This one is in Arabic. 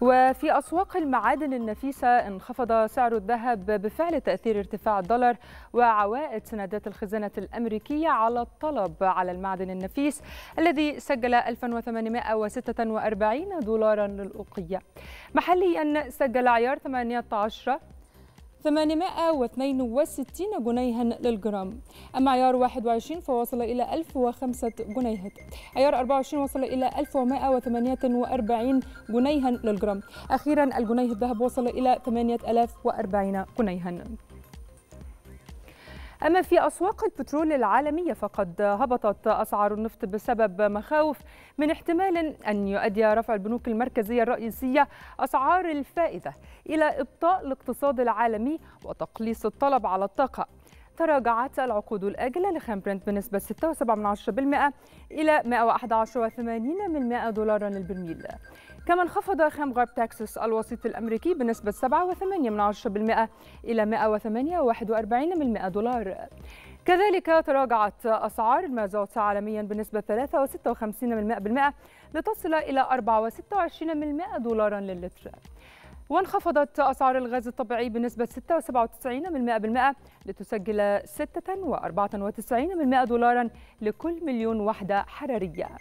وفي أسواق المعادن النفيسة انخفض سعر الذهب بفعل تأثير ارتفاع الدولار وعوائد سندات الخزانة الأمريكية على الطلب على المعدن النفيس الذي سجل 1846 دولارا للأوقية محليا سجل عيار 18 862 جنيها للجرام أما عيار 21 فوصل إلى 1005 جنيهات عيار 24 وصل إلى 1148 جنيها للجرام أخيرا الجنيه الذهب وصل إلى 8040 جنيها أما في أسواق البترول العالمية فقد هبطت أسعار النفط بسبب مخاوف من احتمال أن يؤدي رفع البنوك المركزية الرئيسية أسعار الفائدة إلى إبطاء الاقتصاد العالمي وتقليص الطلب على الطاقة تراجعت العقود الآجلة لخام برنت بنسبة 6.7% إلى 111.80 دولارا للبرميل كما انخفض خام غرب تكساس الوسيط الأمريكي بنسبة 7.8% إلى 148.1 دولار كذلك تراجعت أسعار المازوت عالميا بنسبة 3.56% لتصل إلى 4.26 دولارا للتر وانخفضت أسعار الغاز الطبيعي بنسبة 6.97% لتسجل 6.94 دولارا لكل مليون وحدة حرارية